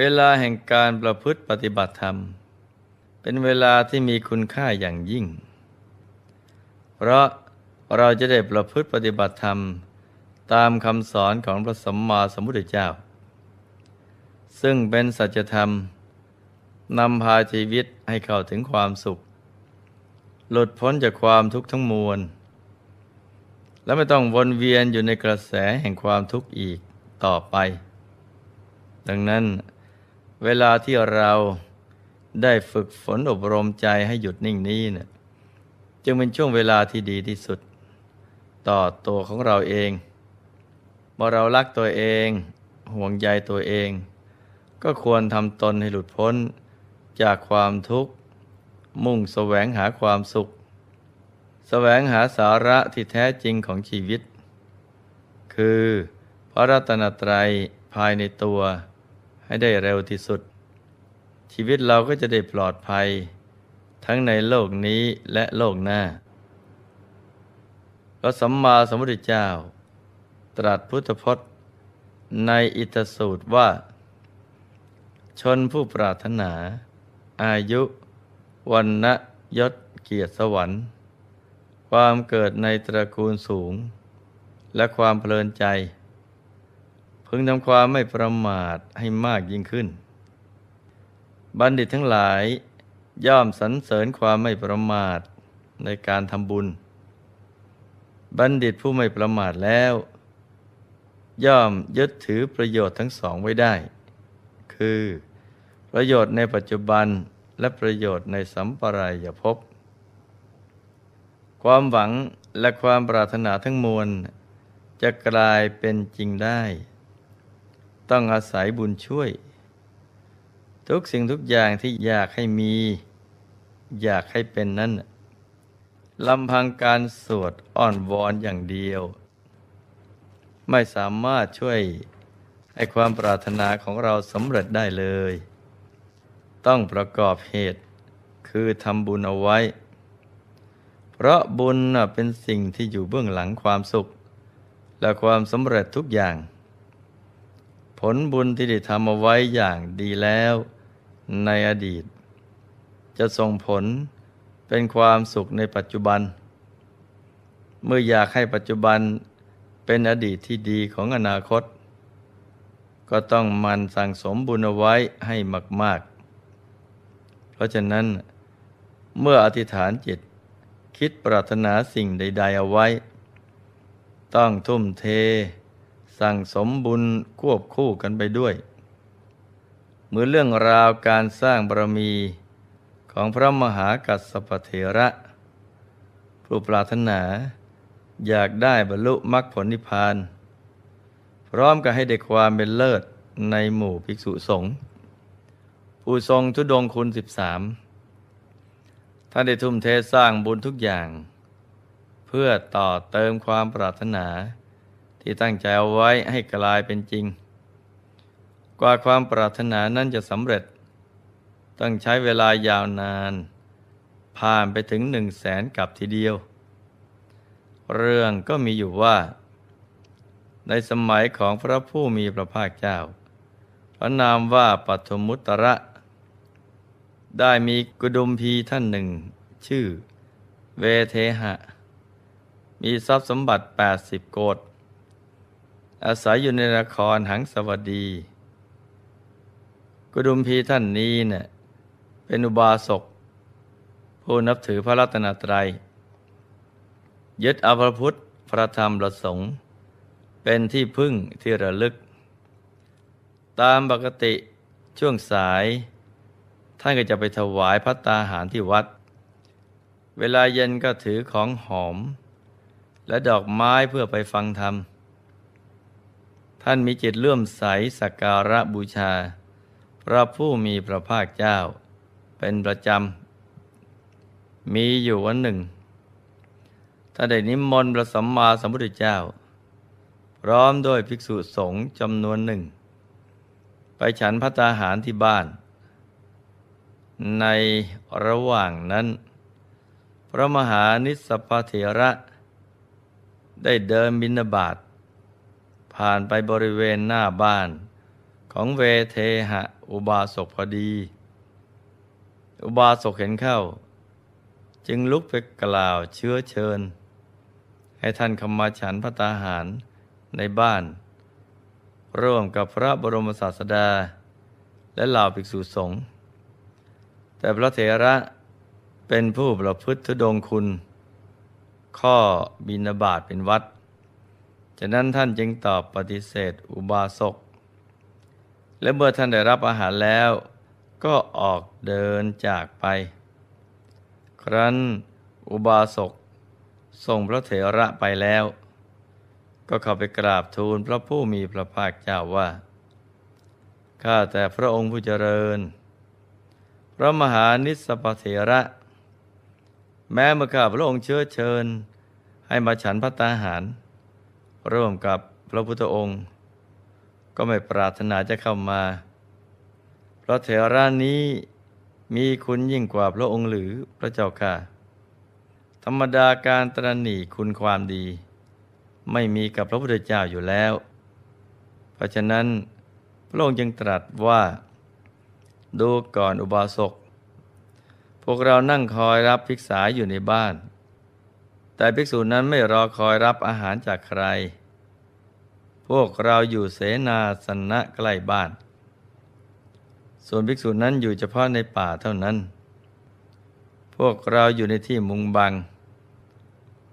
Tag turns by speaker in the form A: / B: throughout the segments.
A: เวลาแห่งการประพฤติปฏิบัติธรรม เป็นเวลาที่มีคุณค่าอย่างยิ่ง เพราะเราจะได้ประพฤติปฏิบัติธรรมตามคำสอนของพระสัมมาสัมพุทธเจ้า ซึ่งเป็นสัจธรรมนำพาชีวิตให้เข้าถึงความสุข หลุดพ้นจากความทุกข์ทั้งมวล และไม่ต้องวนเวียนอยู่ในกระแสแห่งความทุกข์อีกต่อไป ดังนั้นเวลาที่เราได้ฝึกฝนอบรมใจให้หยุดนิ่งนี้เนะี่ยจึงเป็นช่วงเวลาที่ดีที่สุด ต่อตัวของเราเองเมื่อเรารักตัวเองห่วงใยตัวเอง ก็ควรทำตนให้หลุดพ้นจากความทุกข์ มุ่งแสวงหาความสุข แสวงหาสาระที่แท้จริงของชีวิต คือพระรัตนตรัยภายในตัวให้ได้เร็วที่สุด ชีวิตเราก็จะได้ปลอดภัย ทั้งในโลกนี้และโลกหน้าพระสัมมาสัมพุทธเจ้า ตรัสพุทธพจน์ในอิตสูตรว่า ชนผู้ปรารถนา อายุ วันนะยศเกียรติสวรรค์ ความเกิดในตระกูลสูง และความเพลินใจพึงทำความไม่ประมาทให้มากยิ่งขึ้น บัณฑิตทั้งหลาย ย่อมสรรเสริญความไม่ประมาทในการทำบุญ บัณฑิตผู้ไม่ประมาทแล้ว ย่อมยึดถือประโยชน์ทั้งสองไว้ได้ คือประโยชน์ในปัจจุบันและประโยชน์ในสัมปรายภพความหวังและความปรารถนาทั้งมวล จะกลายเป็นจริงได้ต้องอาศัยบุญช่วย ทุกสิ่งทุกอย่างที่อยากให้มีอยากให้เป็นนั้นลำพังการสวดอ้อน วอนอย่างเดียว ไม่สามารถช่วยให้ความปรารถนาของเราสำเร็จได้เลย ต้องประกอบเหตุคือทำบุญเอาไว้ เพราะบุญเป็นสิ่งที่อยู่เบื้องหลังความสุขและความสำเร็จทุกอย่างผลบุญที่ได้ทำเอาไว้อย่างดีแล้วในอดีต จะส่งผลเป็นความสุขในปัจจุบัน เมื่ออยากให้ปัจจุบันเป็นอดีตที่ดีของอนาคต ก็ต้องมันสั่งสมบุญเอาไว้ให้มาก ๆ เพราะฉะนั้นเมื่ออธิษฐานจิตคิดปรารถนาสิ่งใด ๆ เอาไว้ ต้องทุ่มเทสั่งสมบุญควบคู่กันไปด้วยเมื่อเรื่องราวการสร้างบารมีของพระมหากัสสปเถระ ผู้ปรารถนาอยากได้บรรลุมรรคผลนิพพาน พร้อมกับให้ได้ความเป็นเลิศในหมู่ภิกษุสงฆ์ผู้ทรงทุดงคุณสิบามท่านได้ทุ่มเทสร้างบุญทุกอย่าง เพื่อต่อเติมความปรารถนาที่ตั้งใจเอาไว้ให้กลายเป็นจริง กว่าความปรารถนานั้นจะสำเร็จ ต้องใช้เวลายาวนาน ผ่านไปถึงหนึ่งแสนกับทีเดียว เรื่องก็มีอยู่ว่า ในสมัยของพระผู้มีพระภาคเจ้า พระนามว่าปัทมุตระได้มีกุดุมพีท่านหนึ่ง ชื่อเวเทหะ มีทรัพย์สมบัติ 80 โกดอาศัยอยู่ในละครหังสวัสดี กุดุมพีท่านนี้เนะ่ยเป็นอุบาสกผู้นับถือพระรัตนตรัยยึดอภรพุทธพระธรรมประสงค์ เป็นที่พึ่งที่ระลึก ตามปกติช่วงสาย ท่านก็จะไปถวายพระตาหารที่วัด เวลาเย็นก็ถือของหอม และดอกไม้เพื่อไปฟังธรรมท่านมีจิตเลื่อมใสสักการะบูชา พระผู้มีพระภาคเจ้า เป็นประจำ มีอยู่วันหนึ่งท่านได้นิมนต์พระสัมมาสัมพุทธเจ้า พร้อมด้วยภิกษุสงฆ์จำนวนหนึ่ง ไปฉันพระตาหารที่บ้าน ในระหว่างนั้น พระมหานิสสพเถระ ได้เดินบินาบาตผ่านไปบริเวณหน้าบ้านของเวเทหะอุบาสกพอดี อุบาสกเห็นเข้า จึงลุกไปกล่าวเชื้อเชิญ ให้ท่านคำมาฉันพระตาหารในบ้าน ร่วมกับพระบรมศาสดาและเหล่าภิกษุสงฆ์แต่พระเถระเป็นผู้ประพฤติธดงคุณ ข้อบินาบาตเป็นวัดจากนั้นท่านจึงตอบปฏิเสธอุบาสก และเมื่อท่านได้รับอาหารแล้วก็ออกเดินจากไป ครั้นอุบาสกส่งพระเถระไปแล้ว ก็เข้าไปกราบทูลพระผู้มีพระภาคเจ้าว่า ข้าแต่พระองค์ผู้เจริญ พระมหานิสปเถระ แม้เมื่อข้าพระองค์เชื้อเชิญให้มาฉันพัตตาหารร่วมกับพระพุทธองค์ ก็ไม่ปรารถนาจะเข้ามา เพราะเถรานี้มีคุณยิ่งกว่าพระองค์หรือพระเจ้าค่ะ ธรรมดาการตรณนีคุณความดี ไม่มีกับพระพุทธเจ้าอยู่แล้ว เพราะฉะนั้นพระองค์จึงตรัสว่า ดูก่อนอุบาสกพวกเรานั่งคอยรับภิกษาอยู่ในบ้าน แต่ภิกษุนั้นไม่รอคอยรับอาหารจากใครพวกเราอยู่เสนาสนะใกล้บ้าน ส่วนภิกษุนั้นอยู่เฉพาะในป่าเท่านั้น พวกเราอยู่ในที่มุงบัง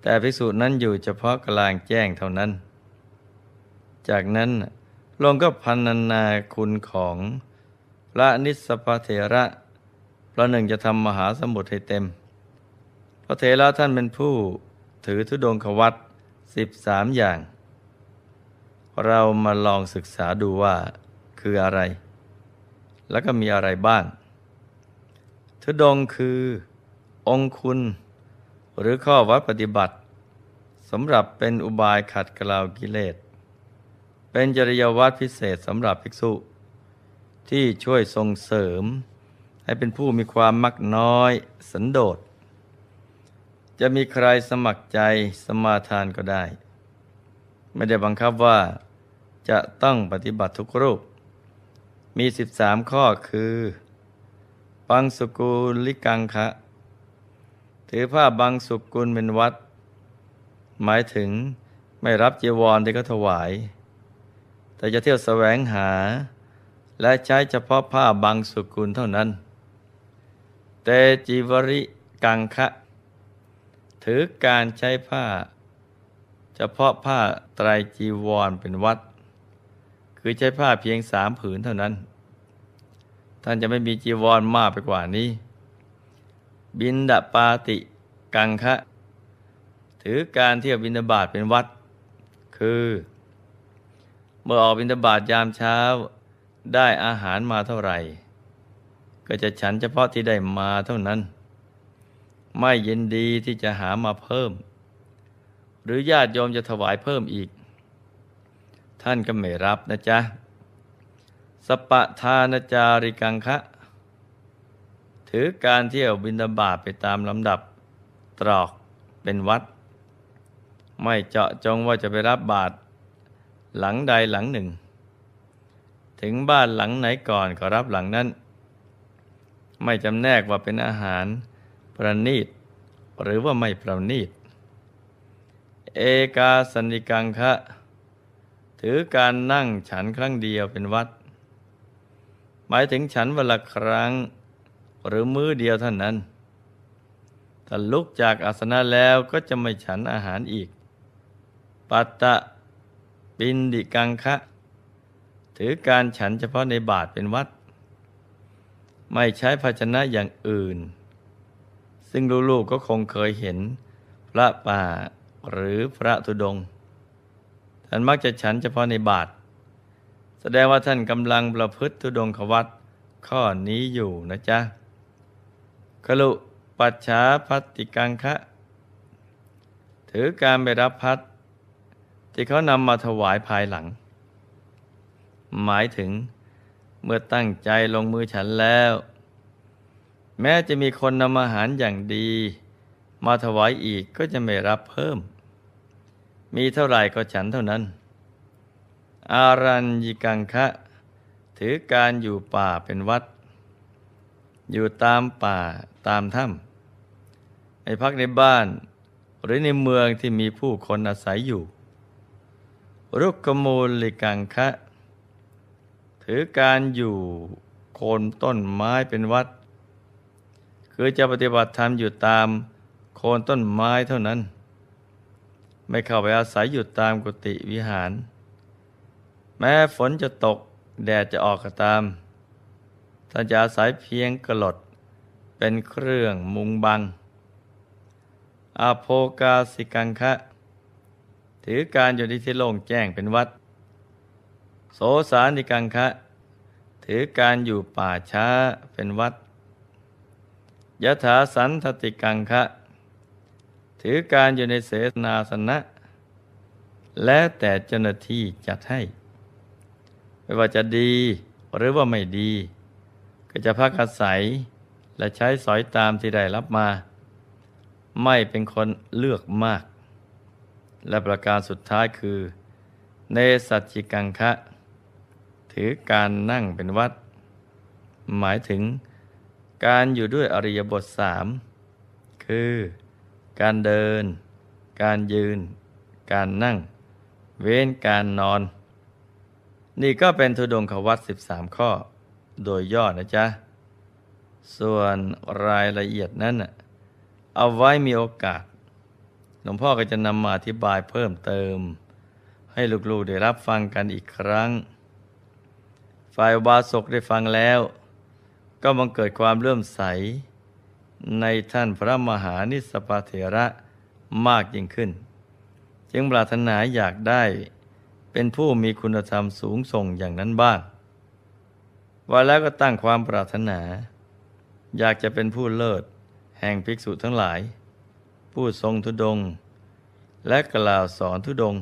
A: แต่ภิกษุนั้นอยู่เฉพาะกลางแจ้งเท่านั้น จากนั้นลงก็พันนานาคุณของพระนิสปเถระพระหนึ่งจะทำมหาสมุทรให้เต็ม พระเถระท่านเป็นผู้ถือธุดงควัตสิบสามอย่างเรามาลองศึกษาดูว่าคืออะไร แล้วก็มีอะไรบ้างทุดงคือองคุณ หรือข้อวัดปฏิบัติสำหรับเป็นอุบายขัดกลาวกิเลส เป็นจริยวัดพิเศษสำหรับภิกษุ ที่ช่วยส่งเสริม ให้เป็นผู้มีความมักน้อย สันโดษ จะมีใครสมัครใจสมาทานก็ได้ไม่ได้บังคับว่าจะต้องปฏิบัติทุกรูป มี 13 ข้อคือ ปังสุกุลลิกังคะ ถือผ้าบังสุกุลเป็นวัด หมายถึงไม่รับเจววรที่เขาถวาย แต่จะเที่ยวสแสวงหา และใช้เฉพาะผ้าบังสุกุลเท่านั้น เตจิวริ กังคะ ถือการใช้ผ้าเฉพาะผ้าไตรจีวรเป็นวัด คือใช้ผ้าเพียงสามผืนเท่านั้น ท่านจะไม่มีจีวรมากไปกว่านี้บินดาปาติกังคะถือการเที่ยวบินบาตเป็นวัด คือ เมื่อออกบินบาตยามเช้าได้อาหารมาเท่าไหร่ ก็จะฉันเฉพาะที่ได้มาเท่านั้น ไม่ยินดีที่จะหามาเพิ่มหรือญาติโยม จะถวายเพิ่มอีก ท่านก็ไม่รับ นะจ๊ะสปะทานจาริกังคะ ถือการเที่ยวบินบาบไปตามลำดับตรอกเป็นวัด ไม่เจาะจงว่าจะไปรับบาท หลังใดหลังหนึ่ง ถึงบ้านหลังไหนก่อน ก็รับหลังนั้น ไม่จำแนกว่าเป็นอาหารประณีต หรือว่าไม่ประณีตเอกาสันิกังคะ ถือการนั่งฉันครั้งเดียวเป็นวัด หมายถึงฉันวันละครั้งหรือมื้อเดียวเท่านั้น ถ้าลุกจากอาสนะแล้วก็จะไม่ฉันอาหารอีก ปัตตะปินดิกังคะถือการฉันเฉพาะในบาทเป็นวัด ไม่ใช้ภาชนะอย่างอื่น ซึ่งลูกๆก็คงเคยเห็นพระป่าหรือพระธุดง ท่านมักจะฉันเฉพาะในบาท แสดงว่าท่านกำลังประพฤติธุดงขวัตข้อนี้อยู่นะจ๊ะขลุปัจฉาพัตติกังคะถือการไปรับพัด ที่เขานำมาถวายภายหลัง หมายถึงเมื่อตั้งใจลงมือฉันแล้ว แม้จะมีคนนำอาหารอย่างดี มาถวายอีกก็จะไม่รับเพิ่มมีเท่าไหร่ก็ฉันเท่านั้น อารันยิกังคะ ถือการอยู่ป่าเป็นวัด อยู่ตามป่าตามถ้ำไ่พักในบ้านหรือในเมืองที่มีผู้คนอาศัยอยู่ รุกขมูลลิกังคะ ถือการอยู่โคนต้นไม้เป็นวัด คือจะปฏิบัติธรรมอยู่ตามโคนต้นไม้เท่านั้นไม่เข้าไปอาศัยอยู่ตามกุฏิวิหาร แม้ฝนจะตกแดดจะออกก็ตามท่านจะอาศัยเพียงกรดเป็นเครื่องมุงบังอาโภกาสิกังคะถือการอยู่ที่ที่โล่งแจ้งเป็นวัดโสสารนิกังคะถือการอยู่ป่าช้าเป็นวัดยะถาสันทติกังคะถือการอยู่ในเสนาสนะ และแต่เจ้าหน้าที่จัดให้ ไม่ว่าจะดีหรือว่าไม่ดี ก็จะพักอาศัย และใช้สอยตามที่ได้รับมา ไม่เป็นคนเลือกมาก และประการสุดท้ายคือ เนสัจจิกังคะ ถือการนั่งเป็นวัด หมายถึง การอยู่ด้วยอริยบทสามคือการเดิน การยืน การนั่ง เว้นการนอน นี่ก็เป็นทุดงขวัต13 ข้อ โดยย่อนะจ๊ะ ส่วนรายละเอียดนั้น เอาไว้มีโอกาส หลวงพ่อก็จะนำมาอธิบายเพิ่มเติม ให้ลูกๆได้รับฟังกันอีกครั้งฝ่ายบาศกได้ฟังแล้ว ก็บังเกิดความเลื่อมใสในท่านพระมหานิสปเถระมากยิ่งขึ้น จึงปรารถนาอยากได้เป็นผู้มีคุณธรรมสูงส่งอย่างนั้นบ้าง ว่าแล้วก็ตั้งความปรารถนา อยากจะเป็นผู้เลิศ แห่งภิกษุทั้งหลาย ผู้ทรงทุดง และกล่าวสอนทุดง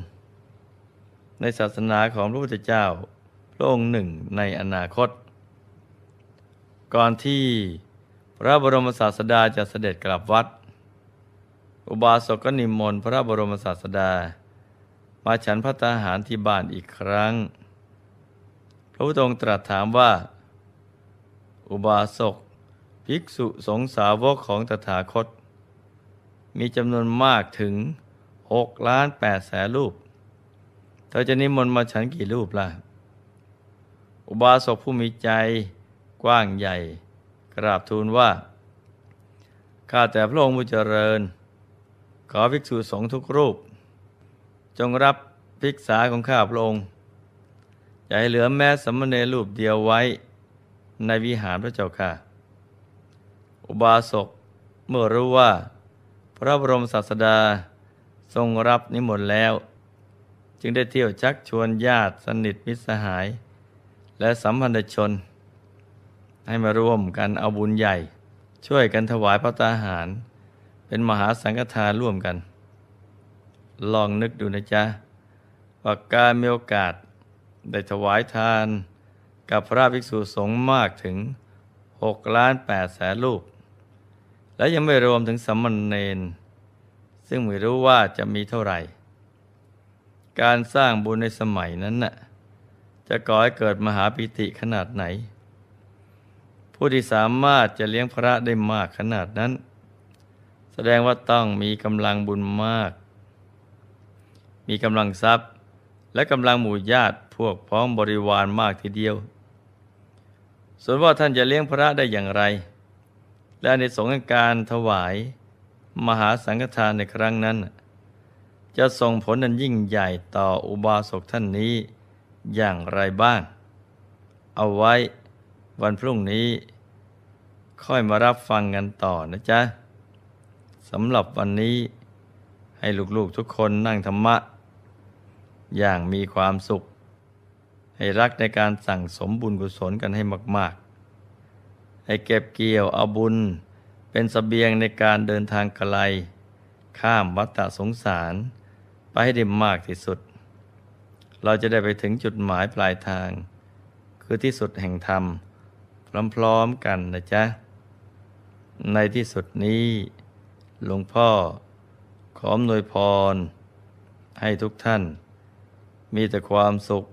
A: ในศาสนาของพระพุทธเจ้าพระองค์หนึ่งในอนาคต ก่อนที่พระบรมศาสดาจะเสด็จกลับวัด อุบาสกก็นิมมนต์พระบรมศาสดา มาฉันพัาหารที่บ้านอีกครั้ง พระพุทธองค์ตรัสถามว่า อุบาสกภิกษุสงสาวกของตถาคต มีจำนวนมากถึงหกล้านแปดแสนรูป เธอจะนิมนต์มาฉันกี่รูปล่ะ อุบาสกผู้มีใจกว้างใหญ่กราบทูลว่า ข้าแต่พระองค์ผู้เจริญ ขอภิกษุสงฆ์ทุกรูป จงรับภิกษาของข้าพระองค์อย่าให้เหลือแม้สมณเณรรูปเดียวไว้ในวิหารพระเจ้าค่ะ อุบาสกเมื่อรู้ว่าพระบรมศาสดาทรงรับนิมนต์แล้ว จึงได้เที่ยวชักชวนญาติสนิทมิตรสหาย และสัมพันธชนให้มาร่วมกันเอาบุญใหญ่ ช่วยกันถวายพระตาหาร เป็นมหาสังฆทานร่วมกัน ลองนึกดูนะจ๊ะ ว่าการมีโอกาสได้ถวายทานกับพระภิกษุสงฆ์มากถึง6ล้าน8แสนรูปและยังไม่รวมถึงสัมมนเนรซึ่งไม่รู้ว่าจะมีเท่าไหร่ การสร้างบุญในสมัยนั้นน่ะจะก่อให้เกิดมหาปิติขนาดไหนผู้ที่สามารถจะเลี้ยงพระได้มากขนาดนั้น แสดงว่าต้องมีกำลังบุญมาก มีกำลังทรัพย์และกำลังหมู่ญาติพวกพ้องบริวารมากทีเดียว ส่วนว่าท่านจะเลี้ยงพระได้อย่างไร และในสงฆ์การถวาย มหาสังฆทานในครั้งนั้น จะส่งผลนั้นยิ่งใหญ่ต่ออุบาสกท่านนี้อย่างไรบ้าง เอาไว้วันพรุ่งนี้ค่อยมารับฟังกันต่อนะจ๊ะ สำหรับวันนี้ให้ลูกๆทุกคนนั่งธรรมะ อย่างมีความสุข ให้รักในการสั่งสมบุญกุศลกันให้มากๆ ให้เก็บเกี่ยวเอาบุญ เป็นสเสบียงในการเดินทางไกลข้ามวัฏสงสาร ไปให้ได้มากที่สุด เราจะได้ไปถึงจุดหมายปลายทาง คือที่สุดแห่งธรรมพร้อมๆกันนะจ๊ะในที่สุดนี้ หลวงพ่อขออำนวยพร ให้ทุกท่าน มีแต่ความสุข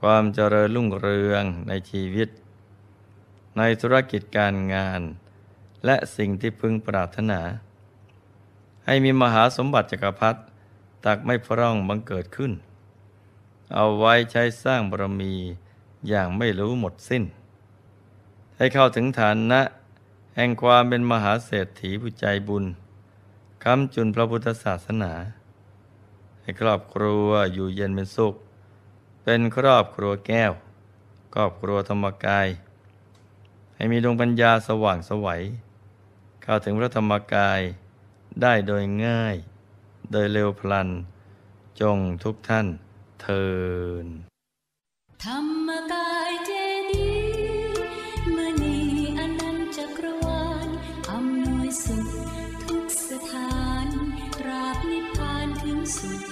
A: ความเจริญรุ่งเรืองในชีวิต ในธุรกิจการงาน และสิ่งที่พึงปรารถนา ให้มีมหาสมบัติจักรพรรดิตักไม่พร่องบังเกิดขึ้น เอาไว้ใช้สร้างบารมีอย่างไม่รู้หมดสิ้น ให้เข้าถึงฐานะแห่งความเป็นมหาเศรษฐีผู้ใจบุญคำจุนพระพุทธศาสนาให้ครอบครัวอยู่เย็นเป็นสุขเป็นครอบครัวแก้วครอบครัวธรรมกายให้มีดวงปัญญาสว่างสวัยเข้าถึงพระธรรมกายได้โดยง่ายโดยเร็วพลันจงทุกท่านเทินธรรมกาย Thank you.